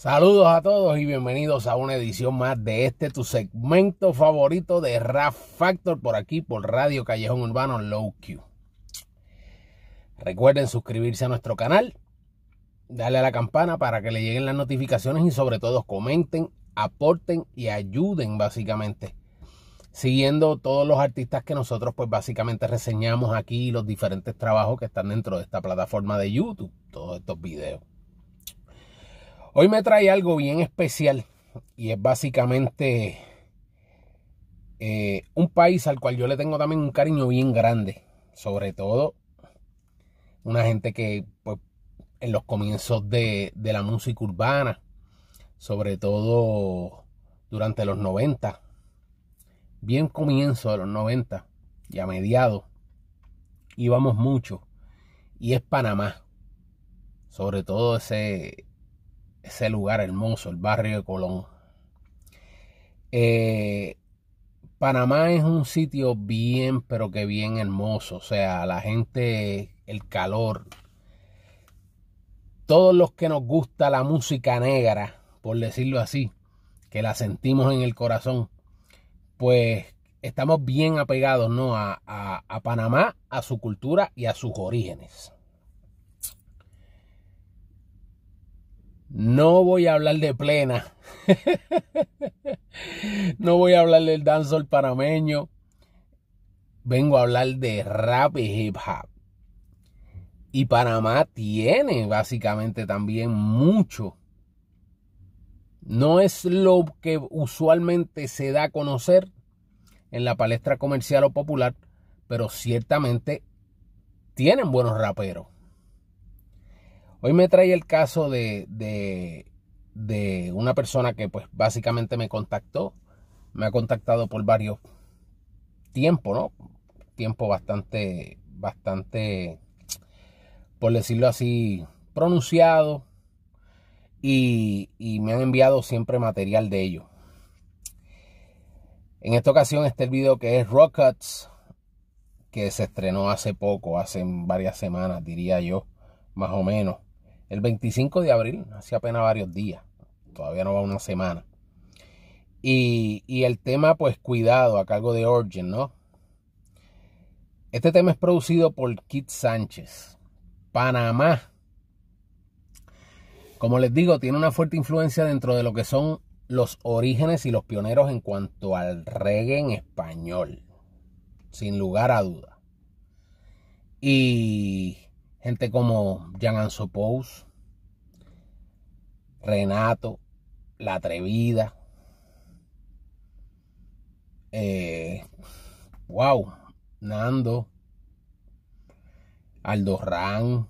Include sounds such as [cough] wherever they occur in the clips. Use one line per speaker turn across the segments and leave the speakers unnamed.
Saludos a todos y bienvenidos a una edición más de este tu segmento favorito de Rap Factor por aquí por Radio Callejón Urbano Low Q. Recuerden suscribirse a nuestro canal, darle a la campana para que le lleguen las notificaciones y sobre todo comenten, aporten y ayuden básicamente. Siguiendo todos los artistas que nosotros pues básicamente reseñamos aquí los diferentes trabajos que están dentro de esta plataforma de YouTube, todos estos videos. Hoy me trae algo bien especial y es básicamente eh, un país al cual yo le tengo también un cariño bien grande. Sobre todo una gente que pues, en los comienzos de, de la música urbana, sobre todo durante los 90, bien comienzo de los 90 y a mediados, íbamos mucho. Y es Panamá. Sobre todo ese, ese lugar hermoso, el barrio de Colón. Eh, Panamá es un sitio bien, pero que bien hermoso. O sea, la gente, el calor. Todos los que nos gusta la música negra, por decirlo así, que la sentimos en el corazón, pues estamos bien apegados ¿no? a, a Panamá, a su cultura y a sus orígenes. No voy a hablar de plena. [laughs] no voy a hablar del dancehall panameño. Vengo a hablar de rap y hip hop. Y Panamá tiene básicamente también mucho. No es lo que usualmente se da a conocer en la palestra comercial o popular, pero ciertamente tienen buenos raperos. Hoy me trae el caso de, de, una persona que pues básicamente me contactó, me ha contactado por varios tiempos, ¿no? Tiempo bastante, bastante, por decirlo así, pronunciado y, y me han enviado siempre material de ello. En esta ocasión está el video que es Rockets, que se estrenó hace poco, hace varias semanas, diría yo, más o menos el 25 de abril, hace apenas varios días, todavía no va una semana. Y, el tema, pues, cuidado a cargo de Orgen, ¿no? Este tema es producido por Kit Sánchez. Panamá, como les digo, tiene una fuerte influencia dentro de lo que son los orígenes y los pioneros en cuanto al reggae en español, sin lugar a duda. Y Gente como Jan Pous, Renato, La Atrevida. Eh, wow, Nando, Aldo Ran,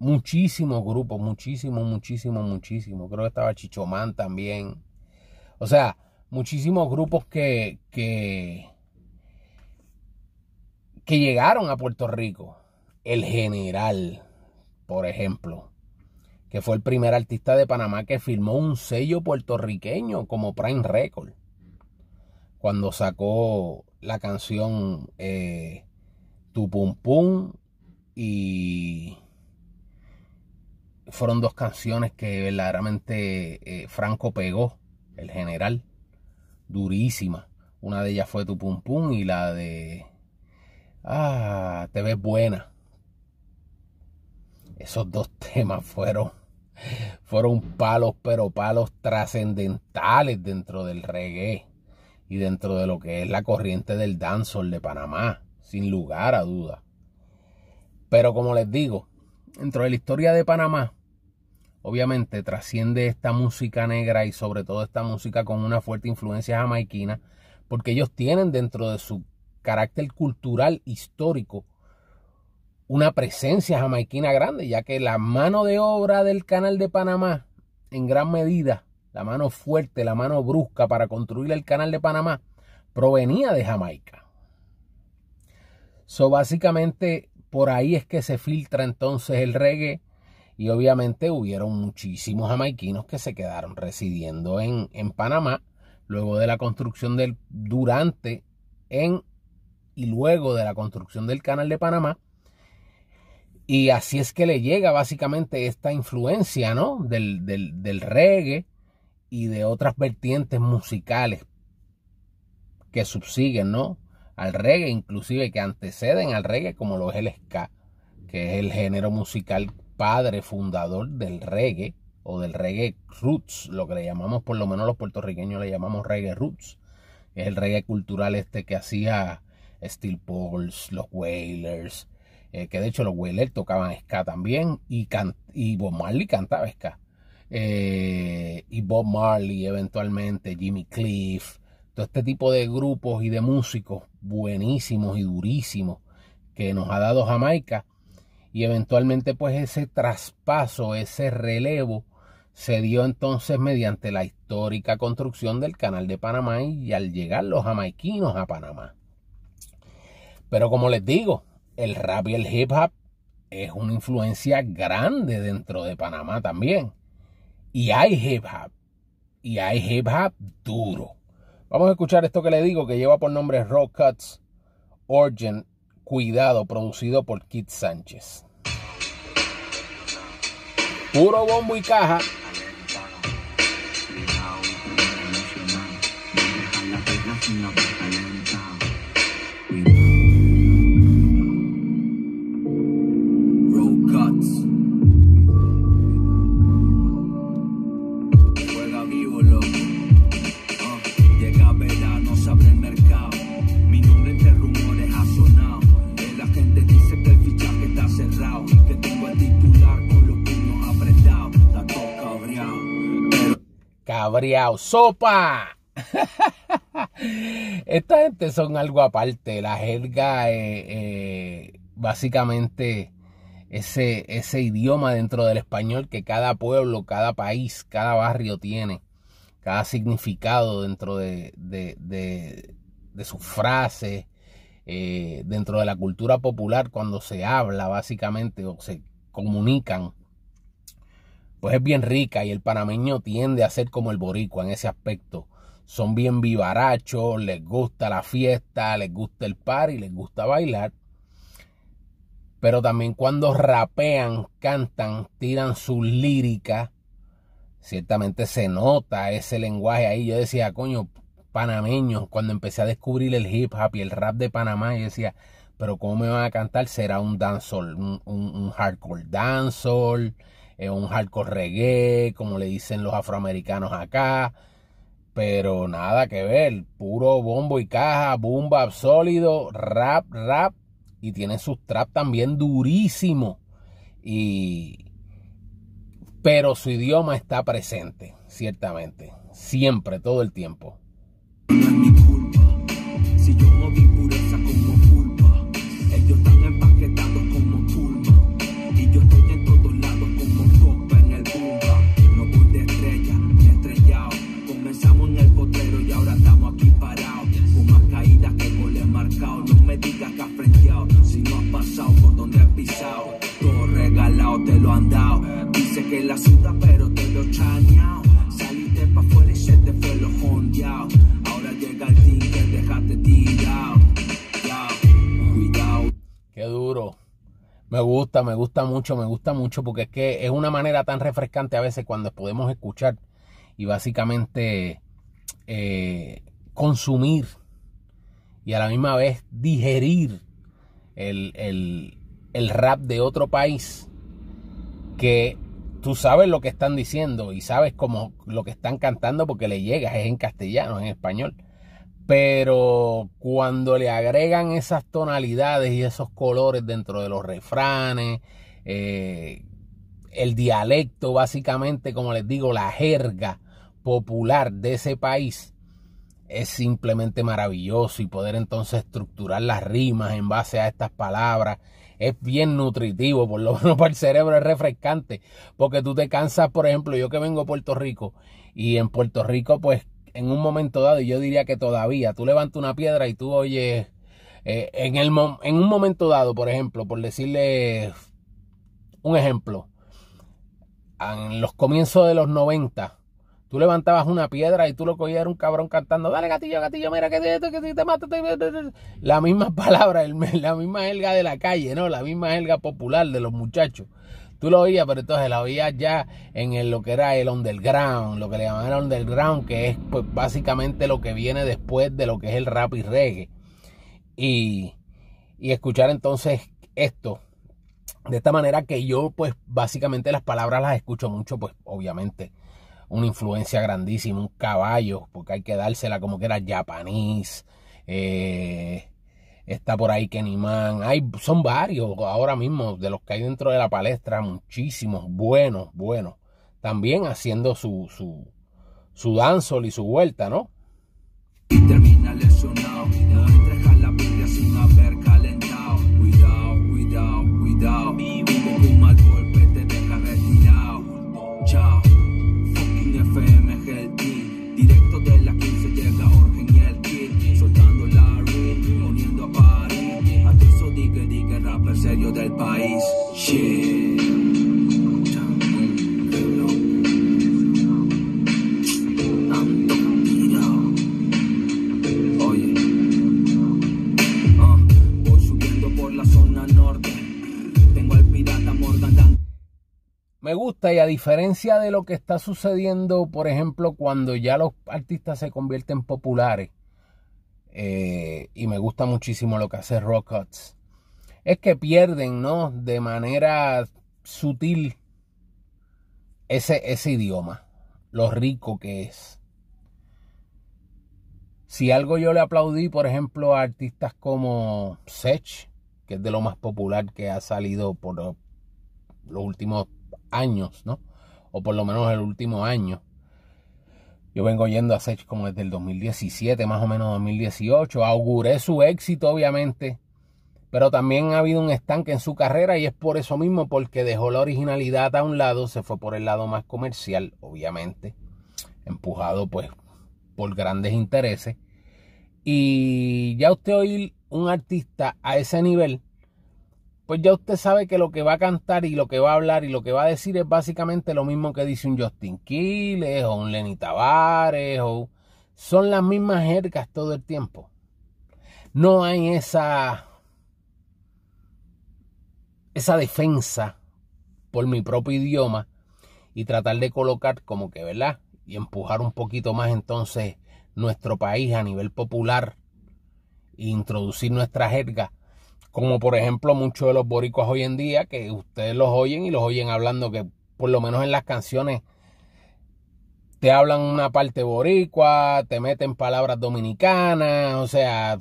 muchísimos grupos, muchísimos, muchísimos, muchísimos. Creo que estaba Chichomán también. O sea, muchísimos grupos que, que llegaron a Puerto Rico el General, por ejemplo, que fue el primer artista de Panamá que firmó un sello puertorriqueño como Prime Record, cuando sacó la canción eh, Tu Pum Pum y fueron dos canciones que verdaderamente eh, Franco pegó, el general, durísima. Una de ellas fue Tu Pum Pum y la de... Ah, te ves buena esos dos [laughs] temas fueron, fueron palos, pero palos trascendentales dentro del reggae y dentro de lo que es la corriente del dancehall de Panamá, sin lugar a duda. Pero como les digo, dentro de la historia de Panamá, obviamente trasciende esta música negra y sobre todo esta música con una fuerte influencia jamaiquina, porque ellos tienen dentro de su carácter cultural histórico una presencia jamaiquina grande, ya que la mano de obra del canal de Panamá, en gran medida, la mano fuerte, la mano brusca para construir el canal de Panamá, provenía de Jamaica. So, básicamente, por ahí es que se filtra entonces el reggae. Y obviamente hubieron muchísimos jamaiquinos que se quedaron residiendo en, en Panamá luego de la construcción del durante en y luego de la construcción del canal de Panamá y así es que le llega básicamente esta influencia, ¿no? Del, del, reggae y de otras vertientes musicales que subsiguen, ¿no? Al reggae, inclusive que anteceden al reggae, como lo es el ska, que es el género musical padre fundador del reggae o del reggae roots, lo que le llamamos, por lo menos los puertorriqueños le llamamos reggae roots. Es el reggae cultural este que hacía Steel Pulse, los Wailers, eh, que de hecho los Weller tocaban ska también y, y Bob Marley cantaba ska. Eh, y Bob Marley eventualmente, Jimmy Cliff, todo este tipo de grupos y de músicos buenísimos y durísimos que nos ha dado Jamaica y eventualmente pues ese traspaso, ese relevo se dio entonces mediante la histórica construcción del Canal de Panamá y al llegar los jamaiquinos a Panamá. Pero como les digo, el rap y el hip hop es una influencia grande dentro de Panamá también. Y hay hip hop. Y hay hip hop duro. Vamos a escuchar esto que le digo que lleva por nombre Raw Cuts Origin Cuidado, producido por Kit Sánchez. Puro bombo y caja. ¡Sopa! [laughs] Esta gente son algo aparte. La jerga, eh, eh, básicamente, ese, ese idioma dentro del español que cada pueblo, cada país, cada barrio tiene. Cada significado dentro de, de, de, sus frases, eh, dentro de la cultura popular, cuando se habla, básicamente, o se comunican pues es bien rica y el panameño tiende a ser como el boricua en ese aspecto. Son bien vivarachos, les gusta la fiesta, les gusta el par y les gusta bailar. Pero también cuando rapean, cantan, tiran su lírica, ciertamente se nota ese lenguaje ahí. Yo decía, coño, panameño, cuando empecé a descubrir el hip hop y el rap de Panamá, yo decía, pero ¿cómo me van a cantar? ¿Será un dancehall, un, un, un hardcore dancehall? Es un hardcore reggae, como le dicen los afroamericanos acá. Pero nada que ver, puro bombo y caja, boom sólido, rap, rap. Y tiene su trap también durísimo. Y... Pero su idioma está presente, ciertamente. Siempre, todo el tiempo. Me gusta, me gusta mucho, me gusta mucho porque es que es una manera tan refrescante a veces cuando podemos escuchar y básicamente eh, consumir y a la misma vez digerir el, rap de otro país que tú sabes lo que están diciendo y sabes cómo lo que están cantando porque le llegas, es en castellano, en español. Pero cuando le agregan esas tonalidades y esos colores dentro de los refranes, eh, el dialecto, básicamente, como les digo, la jerga popular de ese país, es simplemente maravilloso y poder entonces estructurar las rimas en base a estas palabras es bien nutritivo, por lo [laughs] menos para el cerebro es refrescante, porque tú te cansas, por ejemplo, yo que vengo a Puerto Rico y en Puerto Rico pues en un momento dado, y yo diría que todavía, tú levantas una piedra y tú oyes, eh, en, el, en un momento dado, por ejemplo, por decirle un ejemplo, en los comienzos de los 90, tú levantabas una piedra y tú lo cogías, era un cabrón cantando, dale gatillo, gatillo, mira que te, que te, mato. la misma [laughs] palabra, la misma helga de la calle, ¿no? La misma helga popular de los muchachos. Tú lo oías, pero entonces la oías ya en lo que era el underground, lo que le llamaban el underground, que es pues básicamente lo que viene después de lo que es el rap y reggae. Y, escuchar entonces esto. De esta manera que yo pues básicamente las palabras las escucho mucho, pues obviamente una influencia grandísima, un caballo, porque hay que dársela como que era japonés, eh, está por ahí Kenny Man, hay, son varios ahora mismo de los que hay dentro de la palestra, muchísimos, buenos, buenos, también haciendo su, su, su danzol y su vuelta, ¿no? me gusta y a diferencia de lo que está sucediendo, por ejemplo, cuando ya los artistas se convierten populares, eh, y me gusta muchísimo lo que hace rockets es que pierden, ¿no? De manera sutil ese, ese idioma, lo rico que es. Si algo yo le aplaudí, por ejemplo, a artistas como Sech, que es de lo más popular que ha salido por los últimos años, ¿no? O por lo menos el último año. Yo vengo yendo a Sech como desde el 2017, más o menos 2018. Auguré su éxito, obviamente. Pero también ha habido un estanque en su carrera y es por eso mismo, porque dejó la originalidad a un lado, se fue por el lado más comercial, obviamente. Empujado pues por grandes intereses. Y ya usted oír un artista a ese nivel, pues ya usted sabe que lo que va a cantar y lo que va a hablar y lo que va a decir es básicamente lo mismo que dice un Justin Quiles o un Lenny Tavares o son las mismas jergas todo el tiempo. No hay esa esa defensa por mi propio idioma y tratar de colocar como que, ¿verdad? Y empujar un poquito más entonces nuestro país a nivel popular e introducir nuestra jerga como por ejemplo muchos de los boricuas hoy en día, que ustedes los oyen y los oyen hablando, que por lo menos en las canciones te hablan una parte boricua, te meten palabras dominicanas, o sea,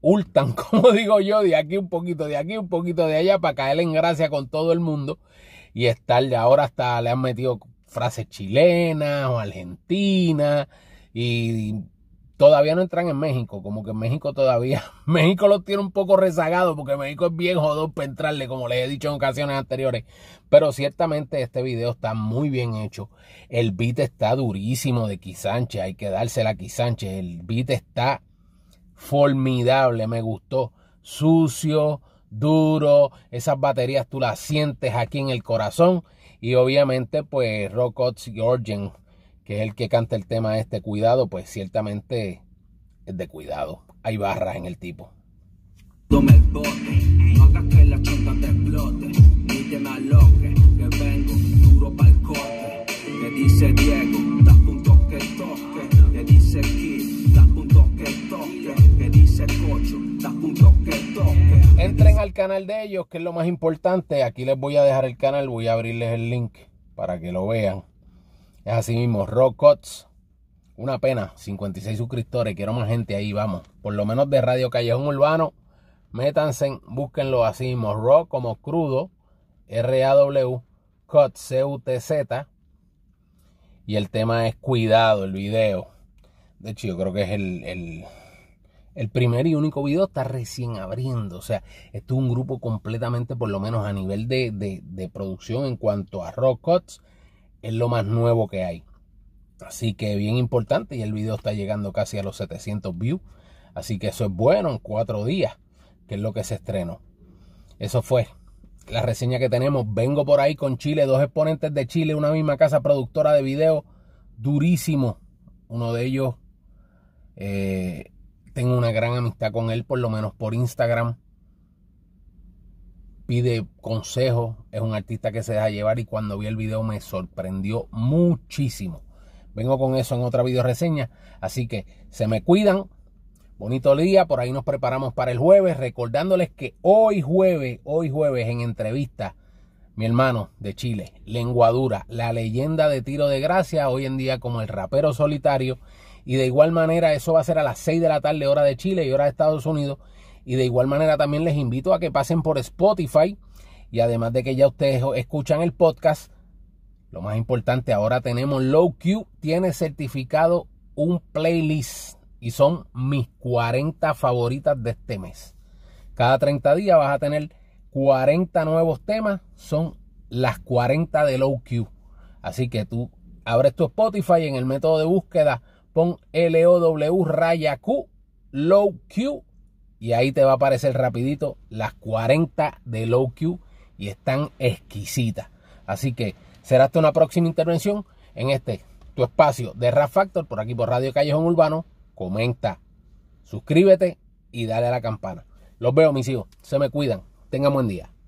hurtan, [laughs] como digo yo, de aquí un poquito, de aquí un poquito, de allá, para caer en gracia con todo el mundo y estar de ahora hasta le han metido frases chilenas o argentinas y todavía no entran en México, como que México todavía, [laughs] México los tiene un poco rezagado porque México es bien jodón para entrarle, como les he dicho en ocasiones anteriores, pero ciertamente este video está muy bien hecho, el beat está durísimo de Quisánchez, hay que dársela a Quisánchez, el beat está formidable, me gustó, sucio, duro, esas baterías tú las sientes aquí en el corazón y obviamente pues Rock Georgian es el que canta el tema este cuidado, pues ciertamente es de cuidado. Hay barras en el tipo. Entren al canal de ellos, que es lo más importante. Aquí les voy a dejar el canal, voy a abrirles el link para que lo vean. Es así mismo, Cuts, Una pena, 56 suscriptores, quiero más gente ahí, vamos. Por lo menos de Radio Callejón Urbano, métanse, búsquenlo así mismo, Rock como crudo, R-A-W, Cuts, C-U-T-Z. Y el tema es cuidado, el video. De hecho, yo creo que es el, el, el primer y único video, está recién abriendo. O sea, esto es un grupo completamente, por lo menos a nivel de, de, de producción en cuanto a Rock es lo más nuevo que hay. Así que bien importante y el video está llegando casi a los 700 views. Así que eso es bueno en cuatro días, que es lo que se estrenó. Eso fue la reseña que tenemos. Vengo por ahí con Chile, dos exponentes de Chile, una misma casa productora de video, durísimo. Uno de ellos, eh, tengo una gran amistad con él, por lo menos por Instagram pide consejo, es un artista que se deja llevar y cuando vi el video me sorprendió muchísimo. Vengo con eso en otra video reseña, así que se me cuidan. Bonito día, por ahí nos preparamos para el jueves, recordándoles que hoy jueves, hoy jueves en entrevista, mi hermano de Chile, Lenguadura, la leyenda de tiro de gracia, hoy en día como el rapero solitario, y de igual manera eso va a ser a las 6 de la tarde hora de Chile y hora de Estados Unidos, y de igual manera también les invito a que pasen por Spotify. Y además de que ya ustedes escuchan el podcast, lo más importante, ahora tenemos Low Q, tiene certificado un playlist y son mis 40 favoritas de este mes. Cada 30 días vas a tener 40 nuevos temas, son las 40 de Low Q. Así que tú abres tu Spotify en el método de búsqueda, pon LOW raya Q, Low Q y ahí te va a aparecer rapidito las 40 de low Q y están exquisitas. Así que será hasta una próxima intervención en este tu espacio de Rap Factor por aquí por Radio Callejón Urbano. Comenta, suscríbete y dale a la campana. Los veo, mis hijos. Se me cuidan. Tengan buen día.